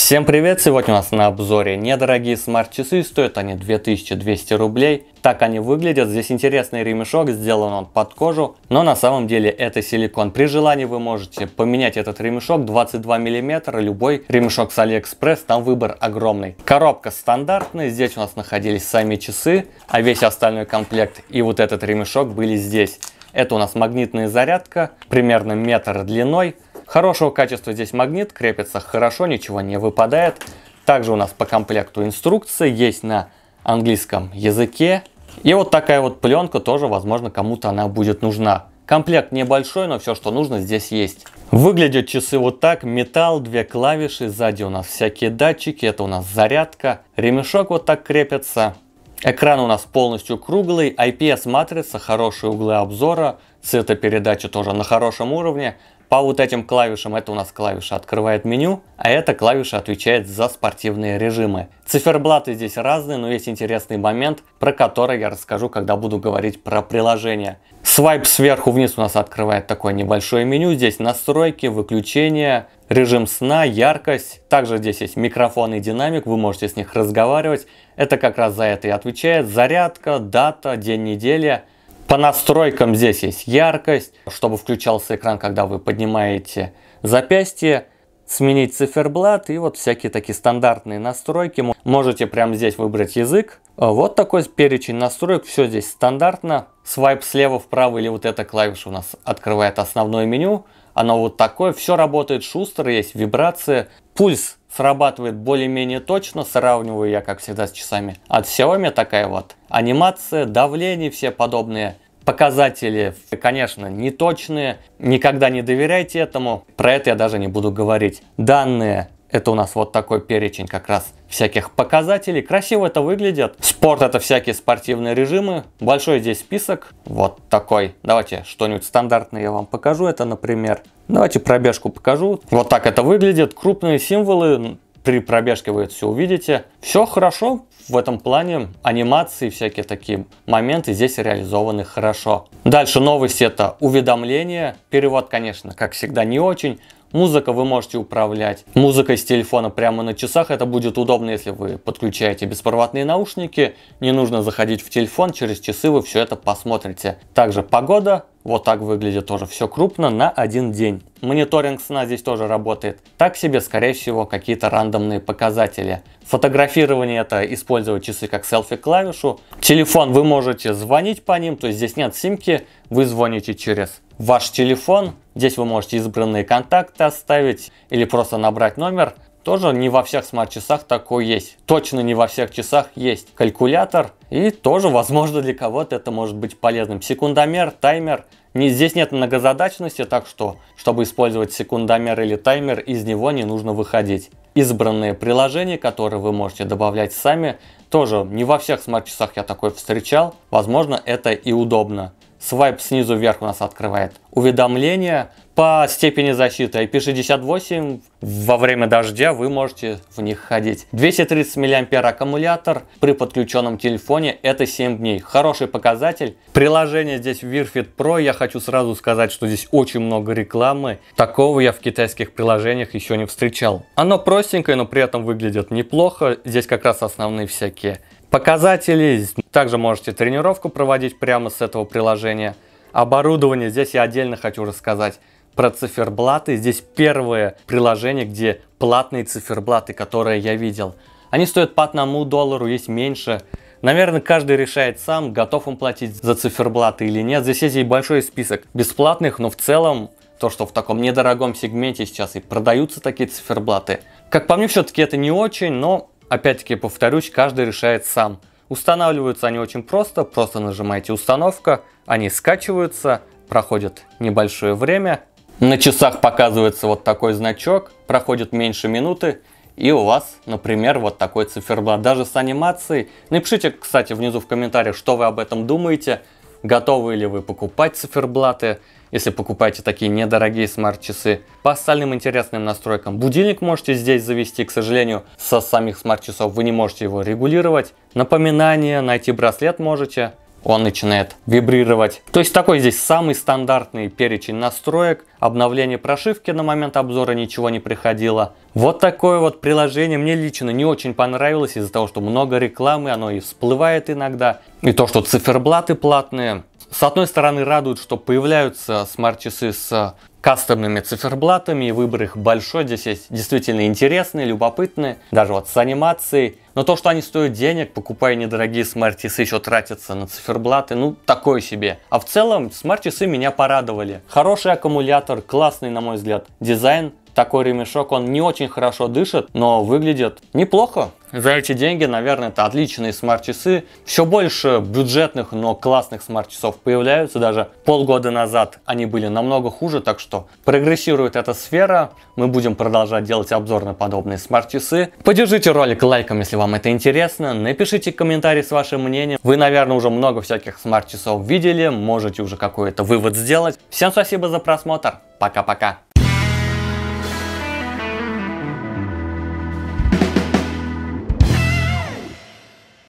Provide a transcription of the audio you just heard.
Всем привет! Сегодня у нас на обзоре недорогие смарт-часы, стоят они 2200 рублей. Так они выглядят, здесь интересный ремешок, сделан он под кожу, но на самом деле это силикон. При желании вы можете поменять этот ремешок 22 мм, любой ремешок с Алиэкспресс, там выбор огромный. Коробка стандартная, здесь у нас находились сами часы, а весь остальной комплект и вот этот ремешок были здесь. Это у нас магнитная зарядка, примерно метр длиной. Хорошего качества здесь магнит, крепится хорошо, ничего не выпадает. Также у нас по комплекту инструкция есть на английском языке. И вот такая вот пленка тоже, возможно, кому-то она будет нужна. Комплект небольшой, но все, что нужно, здесь есть. Выглядят часы вот так. Металл, две клавиши. Сзади у нас всякие датчики. Это у нас зарядка. Ремешок вот так крепится. Экран у нас полностью круглый. IPS-матрица, хорошие углы обзора. Цветопередача тоже на хорошем уровне. По вот этим клавишам, это у нас клавиша открывает меню, а эта клавиша отвечает за спортивные режимы. Циферблаты здесь разные, но есть интересный момент, про который я расскажу, когда буду говорить про приложение. Свайп сверху вниз у нас открывает такое небольшое меню. Здесь настройки, выключения, режим сна, яркость. Также здесь есть микрофон и динамик, вы можете с них разговаривать. Это как раз за это и отвечает. Зарядка, дата, день недели – по настройкам здесь есть яркость, чтобы включался экран, когда вы поднимаете запястье, сменить циферблат и вот всякие такие стандартные настройки. Можете прямо здесь выбрать язык. Э, вот такой перечень настроек, все здесь стандартно. Свайп слева вправо или вот эта клавиша у нас открывает основное меню. Оно вот такое, все работает шустро, есть вибрация. Пульс срабатывает более-менее точно, сравниваю я, как всегда, с часами от Xiaomi, такая вот анимация, давление, все подобные показатели, конечно, неточные, никогда не доверяйте этому, про это я даже не буду говорить. Данные это у нас вот такой перечень как раз всяких показателей. Красиво это выглядит. Спорт это всякие спортивные режимы. Большой здесь список. Вот такой. Давайте что-нибудь стандартное я вам покажу. Это, например, давайте пробежку покажу. Вот так это выглядит. Крупные символы. При пробежке вы это все увидите. Все хорошо в этом плане. Анимации, всякие такие моменты здесь реализованы хорошо. Дальше новость это уведомления. Перевод, конечно, как всегда, не очень. Музыка вы можете управлять музыкой с телефона прямо на часах. Это будет удобно, если вы подключаете беспроводные наушники. Не нужно заходить в телефон, через часы вы все это посмотрите. Также погода. Вот так выглядит тоже все крупно на один день. Мониторинг сна здесь тоже работает. Так себе, скорее всего, какие-то рандомные показатели. Фотографирование это использовать часы как селфи-клавишу. Телефон вы можете звонить по ним, то есть здесь нет симки, вы звоните через ваш телефон. Здесь вы можете избранные контакты оставить или просто набрать номер. Тоже не во всех смарт-часах такое есть. Точно не во всех часах есть калькулятор. И тоже, возможно, для кого-то это может быть полезным. Секундомер, таймер. Не, здесь нет многозадачности, так что, чтобы использовать секундомер или таймер, из него не нужно выходить. Избранные приложения, которые вы можете добавлять сами, тоже не во всех смарт-часах я такое встречал. Возможно, это и удобно. Свайп снизу вверх у нас открывает уведомления по степени защиты IP68. Во время дождя вы можете в них ходить. 230 мА аккумулятор при подключенном телефоне это 7 дней. Хороший показатель. Приложение здесь Virfit Pro. Я хочу сразу сказать, что здесь очень много рекламы. Такого я в китайских приложениях еще не встречал. Оно простенькое, но при этом выглядит неплохо. Здесь как раз основные всякие Показатели. Также можете тренировку проводить прямо с этого приложения. Оборудование. Здесь я отдельно хочу рассказать про циферблаты. Здесь первое приложение, где платные циферблаты, которые я видел. Они стоят по одному доллару, есть меньше. Наверное, каждый решает сам, готов он платить за циферблаты или нет. Здесь есть и большой список бесплатных, но в целом то, что в таком недорогом сегменте сейчас и продаются такие циферблаты. Как по мне, все-таки это не очень, но Опять-таки повторюсь, каждый решает сам. Устанавливаются они очень просто, просто нажимаете «Установка», они скачиваются, проходит небольшое время, на часах показывается вот такой значок, проходит меньше минуты, и у вас, например, вот такой циферблат, даже с анимацией. Напишите, кстати, внизу в комментариях, что вы об этом думаете – готовы ли вы покупать циферблаты, если покупаете такие недорогие смарт-часы. По остальным интересным настройкам будильник можете здесь завести, к сожалению, со самих смарт-часов вы не можете его регулировать. Напоминание, найти браслет можете он начинает вибрировать. То есть такой здесь самый стандартный перечень настроек. Обновление прошивки на момент обзора ничего не приходило. Вот такое вот приложение мне лично не очень понравилось из-за того, что много рекламы, оно и всплывает иногда. И то, что циферблаты платные. С одной стороны радует, что появляются смарт-часы с э, кастомными циферблатами, и выбор их большой, здесь есть действительно интересные, любопытные, даже вот с анимацией. Но то, что они стоят денег, покупая недорогие смарт-часы, еще тратятся на циферблаты, ну, такое себе. А в целом, смарт-часы меня порадовали. Хороший аккумулятор, классный, на мой взгляд, дизайн, такой ремешок, он не очень хорошо дышит, но выглядит неплохо. За эти деньги, наверное, это отличные смарт-часы. Все больше бюджетных, но классных смарт-часов появляются. Даже полгода назад они были намного хуже, так что прогрессирует эта сфера. Мы будем продолжать делать обзор на подобные смарт-часы. Поддержите ролик лайком, если вам это интересно. Напишите комментарий с вашим мнением. Вы, наверное, уже много всяких смарт-часов видели. Можете уже какой-то вывод сделать. Всем спасибо за просмотр. Пока-пока.